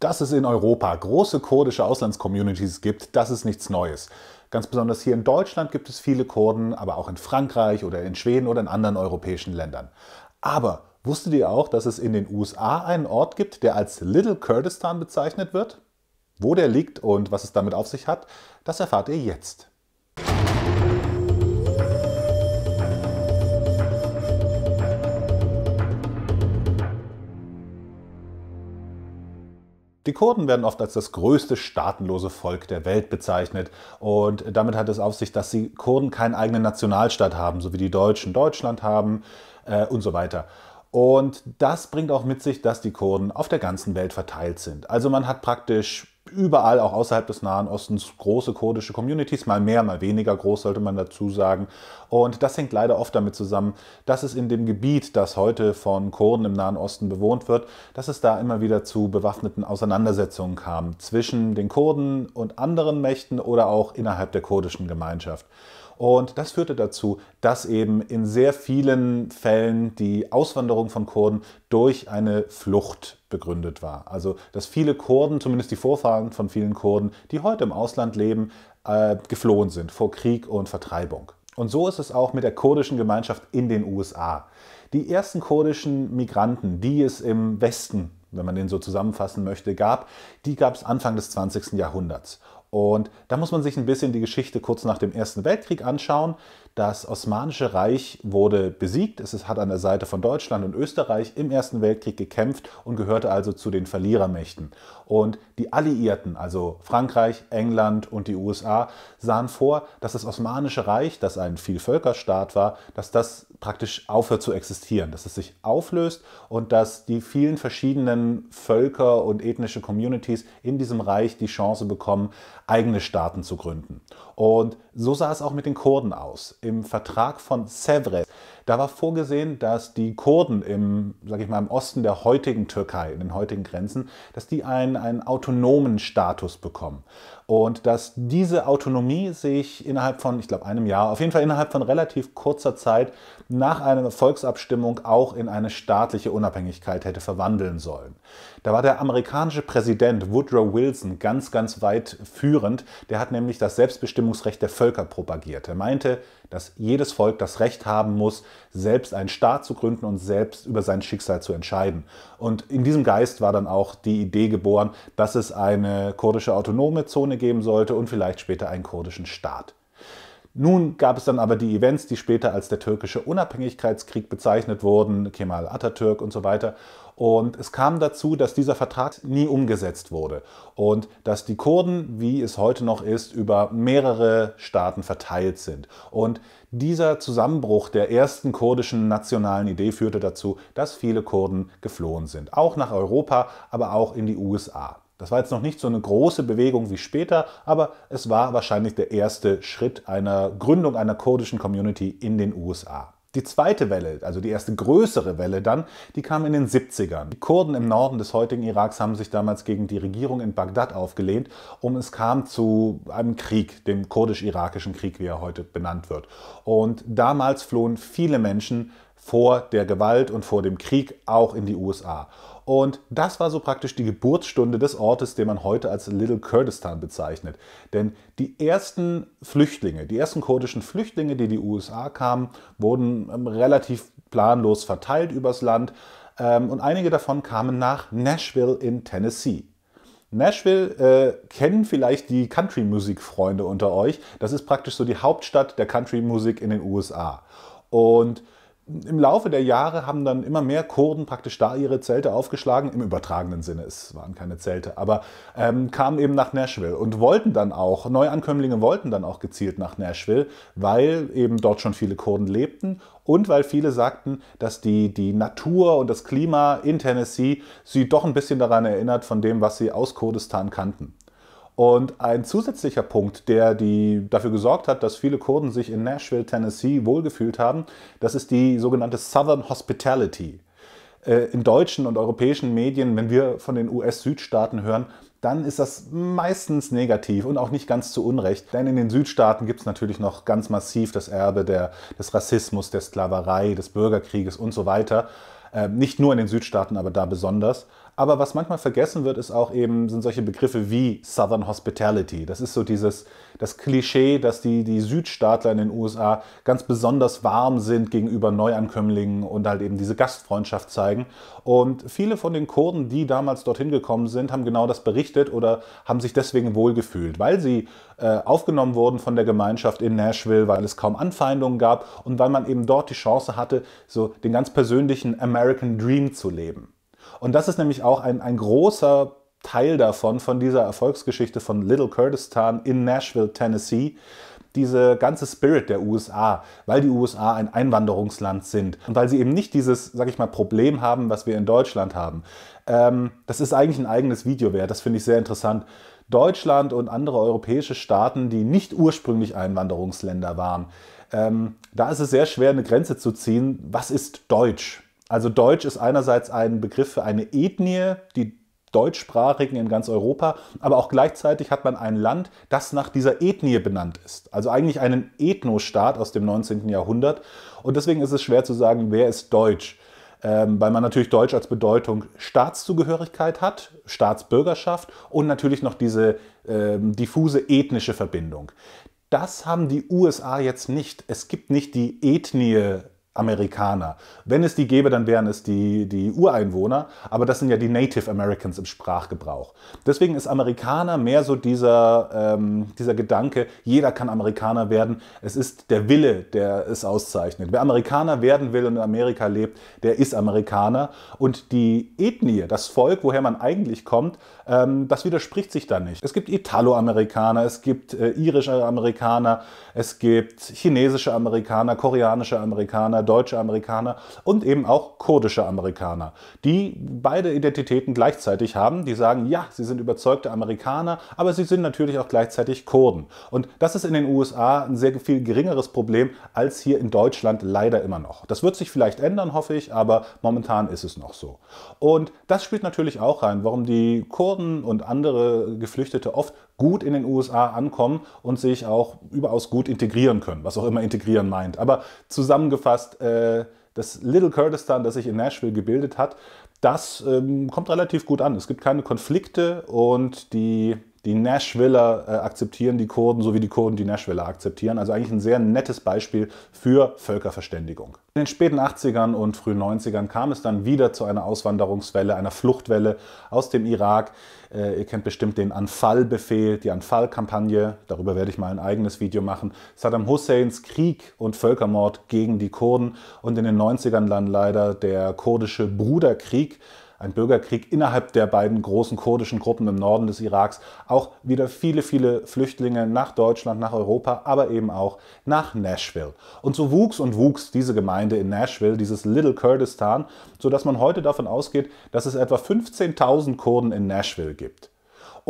Dass es in Europa große kurdische Auslandscommunities gibt, das ist nichts Neues. Ganz besonders hier in Deutschland gibt es viele Kurden, aber auch in Frankreich oder in Schweden oder in anderen europäischen Ländern. Aber wusstet ihr auch, dass es in den USA einen Ort gibt, der als Little Kurdistan bezeichnet wird? Wo der liegt und was es damit auf sich hat, das erfahrt ihr jetzt. Die Kurden werden oft als das größte staatenlose Volk der Welt bezeichnet. Und damit hat es auf sich, dass die Kurden keinen eigenen Nationalstaat haben, so wie die Deutschen Deutschland haben äh, und so weiter. Und das bringt auch mit sich, dass die Kurden auf der ganzen Welt verteilt sind. Also man hat praktisch überall, auch außerhalb des Nahen Ostens, große kurdische Communities, mal mehr, mal weniger groß, sollte man dazu sagen. Und das hängt leider oft damit zusammen, dass es in dem Gebiet, das heute von Kurden im Nahen Osten bewohnt wird, dass es da immer wieder zu bewaffneten Auseinandersetzungen kam zwischen den Kurden und anderen Mächten oder auch innerhalb der kurdischen Gemeinschaft. Und das führte dazu, dass eben in sehr vielen Fällen die Auswanderung von Kurden durch eine Flucht begründet war. Also, dass viele Kurden, zumindest die Vorfahren von vielen Kurden, die heute im Ausland leben, äh, geflohen sind vor Krieg und Vertreibung. Und so ist es auch mit der kurdischen Gemeinschaft in den USA. Die ersten kurdischen Migranten, die es im Westen, wenn man den so zusammenfassen möchte, gab, die gab es Anfang des 20. Jahrhunderts. Und da muss man sich ein bisschen die Geschichte kurz nach dem Ersten Weltkrieg anschauen. Das Osmanische Reich wurde besiegt, es hat an der Seite von Deutschland und Österreich im Ersten Weltkrieg gekämpft und gehörte also zu den Verlierermächten. Und die Alliierten, also Frankreich, England und die USA, sahen vor, dass das Osmanische Reich, das ein Vielvölkerstaat war, dass das praktisch aufhört zu existieren, dass es sich auflöst und dass die vielen verschiedenen Völker und ethnische Communities in diesem Reich die Chance bekommen, eigene Staaten zu gründen. Und so sah es auch mit den Kurden aus im Vertrag von Sèvres da war vorgesehen, dass die Kurden im, sag ich mal, im Osten der heutigen Türkei, in den heutigen Grenzen, dass die einen, einen autonomen Status bekommen. Und dass diese Autonomie sich innerhalb von, ich glaube, einem Jahr, auf jeden Fall innerhalb von relativ kurzer Zeit nach einer Volksabstimmung auch in eine staatliche Unabhängigkeit hätte verwandeln sollen. Da war der amerikanische Präsident Woodrow Wilson ganz, ganz weit führend. Der hat nämlich das Selbstbestimmungsrecht der Völker propagiert. Er meinte, dass jedes Volk das Recht haben muss, muss, selbst einen Staat zu gründen und selbst über sein Schicksal zu entscheiden. Und in diesem Geist war dann auch die Idee geboren, dass es eine kurdische autonome Zone geben sollte und vielleicht später einen kurdischen Staat. Nun gab es dann aber die Events, die später als der türkische Unabhängigkeitskrieg bezeichnet wurden, Kemal Atatürk und so weiter. Und es kam dazu, dass dieser Vertrag nie umgesetzt wurde und dass die Kurden, wie es heute noch ist, über mehrere Staaten verteilt sind. Und dieser Zusammenbruch der ersten kurdischen nationalen Idee führte dazu, dass viele Kurden geflohen sind, auch nach Europa, aber auch in die USA. Das war jetzt noch nicht so eine große Bewegung wie später, aber es war wahrscheinlich der erste Schritt einer Gründung einer kurdischen Community in den USA. Die zweite Welle, also die erste größere Welle dann, die kam in den 70ern. Die Kurden im Norden des heutigen Iraks haben sich damals gegen die Regierung in Bagdad aufgelehnt und es kam zu einem Krieg, dem kurdisch-irakischen Krieg, wie er heute benannt wird. Und damals flohen viele Menschen vor der Gewalt und vor dem Krieg auch in die USA. Und das war so praktisch die Geburtsstunde des Ortes, den man heute als Little Kurdistan bezeichnet. Denn die ersten Flüchtlinge, die ersten kurdischen Flüchtlinge, die in die USA kamen, wurden ähm, relativ planlos verteilt übers Land. Ähm, und einige davon kamen nach Nashville in Tennessee. Nashville äh, kennen vielleicht die Country-Musik-Freunde unter euch. Das ist praktisch so die Hauptstadt der Country-Musik in den USA. Und im Laufe der Jahre haben dann immer mehr Kurden praktisch da ihre Zelte aufgeschlagen, im übertragenen Sinne, es waren keine Zelte, aber ähm, kamen eben nach Nashville und wollten dann auch, Neuankömmlinge wollten dann auch gezielt nach Nashville, weil eben dort schon viele Kurden lebten und weil viele sagten, dass die, die Natur und das Klima in Tennessee sie doch ein bisschen daran erinnert von dem, was sie aus Kurdistan kannten. Und ein zusätzlicher Punkt, der die, dafür gesorgt hat, dass viele Kurden sich in Nashville, Tennessee wohlgefühlt haben, das ist die sogenannte Southern Hospitality. Äh, in deutschen und europäischen Medien, wenn wir von den US-Südstaaten hören, dann ist das meistens negativ und auch nicht ganz zu Unrecht. Denn in den Südstaaten gibt es natürlich noch ganz massiv das Erbe der, des Rassismus, der Sklaverei, des Bürgerkrieges und so weiter. Ähm, nicht nur in den Südstaaten, aber da besonders. Aber was manchmal vergessen wird, ist auch eben, sind solche Begriffe wie Southern Hospitality. Das ist so dieses, das Klischee, dass die, die Südstaatler in den USA ganz besonders warm sind gegenüber Neuankömmlingen und halt eben diese Gastfreundschaft zeigen. Und viele von den Kurden, die damals dorthin gekommen sind, haben genau das berichtet oder haben sich deswegen wohlgefühlt, weil sie äh, aufgenommen wurden von der Gemeinschaft in Nashville, weil es kaum Anfeindungen gab und weil man eben dort die Chance hatte, so den ganz persönlichen American Dream zu leben. Und das ist nämlich auch ein, ein großer Teil davon, von dieser Erfolgsgeschichte von Little Kurdistan in Nashville, Tennessee, diese ganze Spirit der USA, weil die USA ein Einwanderungsland sind und weil sie eben nicht dieses, sag ich mal, Problem haben, was wir in Deutschland haben. Ähm, das ist eigentlich ein eigenes Video wert, das finde ich sehr interessant. Deutschland und andere europäische Staaten, die nicht ursprünglich Einwanderungsländer waren, ähm, da ist es sehr schwer, eine Grenze zu ziehen, was ist Deutsch also Deutsch ist einerseits ein Begriff für eine Ethnie, die Deutschsprachigen in ganz Europa, aber auch gleichzeitig hat man ein Land, das nach dieser Ethnie benannt ist. Also eigentlich einen Ethnostaat aus dem 19. Jahrhundert. Und deswegen ist es schwer zu sagen, wer ist Deutsch. Ähm, weil man natürlich Deutsch als Bedeutung Staatszugehörigkeit hat, Staatsbürgerschaft und natürlich noch diese ähm, diffuse ethnische Verbindung. Das haben die USA jetzt nicht. Es gibt nicht die Ethnie Amerikaner. Wenn es die gäbe, dann wären es die, die Ureinwohner, aber das sind ja die Native Americans im Sprachgebrauch. Deswegen ist Amerikaner mehr so dieser, ähm, dieser Gedanke, jeder kann Amerikaner werden. Es ist der Wille, der es auszeichnet. Wer Amerikaner werden will und in Amerika lebt, der ist Amerikaner. Und die Ethnie, das Volk, woher man eigentlich kommt, ähm, das widerspricht sich da nicht. Es gibt Italoamerikaner, es gibt äh, irische Amerikaner, es gibt chinesische Amerikaner, koreanische Amerikaner. Amerikaner, deutsche Amerikaner und eben auch kurdische Amerikaner, die beide Identitäten gleichzeitig haben. Die sagen, ja, sie sind überzeugte Amerikaner, aber sie sind natürlich auch gleichzeitig Kurden. Und das ist in den USA ein sehr viel geringeres Problem als hier in Deutschland leider immer noch. Das wird sich vielleicht ändern, hoffe ich, aber momentan ist es noch so. Und das spielt natürlich auch rein, warum die Kurden und andere Geflüchtete oft gut in den USA ankommen und sich auch überaus gut integrieren können, was auch immer integrieren meint. Aber zusammengefasst, äh, das Little Kurdistan, das sich in Nashville gebildet hat, das ähm, kommt relativ gut an. Es gibt keine Konflikte und die die Nashviller äh, akzeptieren die Kurden, so wie die Kurden die Nashviller akzeptieren. Also eigentlich ein sehr nettes Beispiel für Völkerverständigung. In den späten 80ern und frühen 90ern kam es dann wieder zu einer Auswanderungswelle, einer Fluchtwelle aus dem Irak. Äh, ihr kennt bestimmt den Anfallbefehl, die Anfallkampagne. Darüber werde ich mal ein eigenes Video machen. Saddam Husseins Krieg und Völkermord gegen die Kurden. Und in den 90ern dann leider der kurdische Bruderkrieg ein Bürgerkrieg innerhalb der beiden großen kurdischen Gruppen im Norden des Iraks, auch wieder viele, viele Flüchtlinge nach Deutschland, nach Europa, aber eben auch nach Nashville. Und so wuchs und wuchs diese Gemeinde in Nashville, dieses Little Kurdistan, sodass man heute davon ausgeht, dass es etwa 15.000 Kurden in Nashville gibt.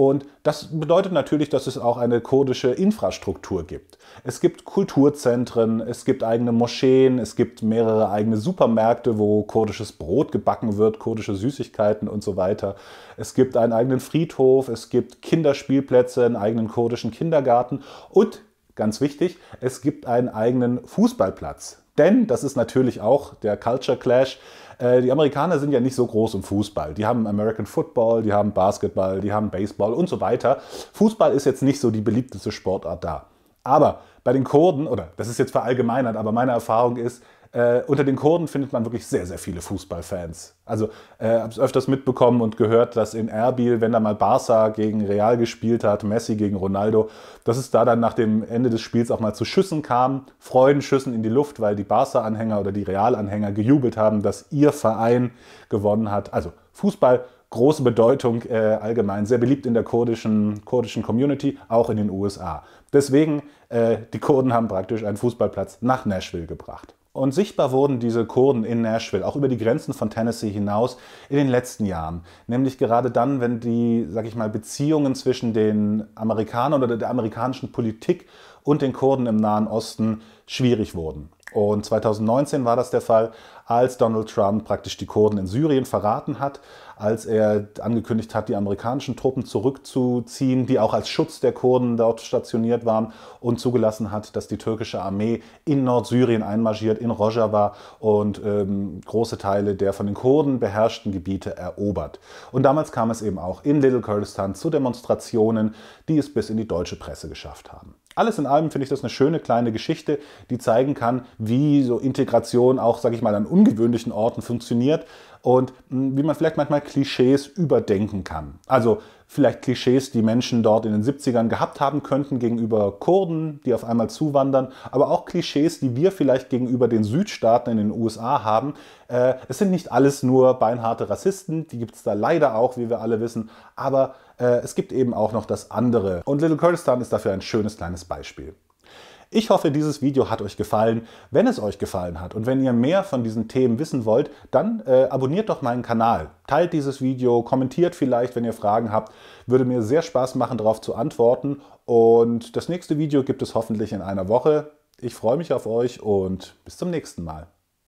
Und das bedeutet natürlich, dass es auch eine kurdische Infrastruktur gibt. Es gibt Kulturzentren, es gibt eigene Moscheen, es gibt mehrere eigene Supermärkte, wo kurdisches Brot gebacken wird, kurdische Süßigkeiten und so weiter. Es gibt einen eigenen Friedhof, es gibt Kinderspielplätze, einen eigenen kurdischen Kindergarten und Ganz wichtig, es gibt einen eigenen Fußballplatz. Denn das ist natürlich auch der Culture Clash. Äh, die Amerikaner sind ja nicht so groß im Fußball. Die haben American Football, die haben Basketball, die haben Baseball und so weiter. Fußball ist jetzt nicht so die beliebteste Sportart da. Aber bei den Kurden, oder das ist jetzt verallgemeinert, aber meine Erfahrung ist, äh, unter den Kurden findet man wirklich sehr, sehr viele Fußballfans. Also äh, habe es öfters mitbekommen und gehört, dass in Erbil, wenn da mal Barca gegen Real gespielt hat, Messi gegen Ronaldo, dass es da dann nach dem Ende des Spiels auch mal zu Schüssen kam, Freudenschüssen in die Luft, weil die Barca-Anhänger oder die Real-Anhänger gejubelt haben, dass ihr Verein gewonnen hat. Also Fußball große Bedeutung äh, allgemein, sehr beliebt in der kurdischen, kurdischen Community, auch in den USA. Deswegen, äh, die Kurden haben praktisch einen Fußballplatz nach Nashville gebracht. Und sichtbar wurden diese Kurden in Nashville, auch über die Grenzen von Tennessee hinaus, in den letzten Jahren. Nämlich gerade dann, wenn die, sag ich mal, Beziehungen zwischen den Amerikanern oder der amerikanischen Politik und den Kurden im Nahen Osten schwierig wurden. Und 2019 war das der Fall, als Donald Trump praktisch die Kurden in Syrien verraten hat, als er angekündigt hat, die amerikanischen Truppen zurückzuziehen, die auch als Schutz der Kurden dort stationiert waren und zugelassen hat, dass die türkische Armee in Nordsyrien einmarschiert, in Rojava und ähm, große Teile der von den Kurden beherrschten Gebiete erobert. Und damals kam es eben auch in Little Kurdistan zu Demonstrationen, die es bis in die deutsche Presse geschafft haben. Alles in allem finde ich das eine schöne kleine Geschichte, die zeigen kann, wie so Integration auch, sage ich mal, an ungewöhnlichen Orten funktioniert und hm, wie man vielleicht manchmal Klischees überdenken kann. Also vielleicht Klischees, die Menschen dort in den 70ern gehabt haben könnten gegenüber Kurden, die auf einmal zuwandern, aber auch Klischees, die wir vielleicht gegenüber den Südstaaten in den USA haben. Äh, es sind nicht alles nur beinharte Rassisten, die gibt es da leider auch, wie wir alle wissen, aber äh, es gibt eben auch noch das andere. Und Little Kurdistan ist dafür ein schönes kleines Beispiel. Ich hoffe, dieses Video hat euch gefallen. Wenn es euch gefallen hat und wenn ihr mehr von diesen Themen wissen wollt, dann äh, abonniert doch meinen Kanal. Teilt dieses Video, kommentiert vielleicht, wenn ihr Fragen habt. Würde mir sehr Spaß machen, darauf zu antworten. Und das nächste Video gibt es hoffentlich in einer Woche. Ich freue mich auf euch und bis zum nächsten Mal.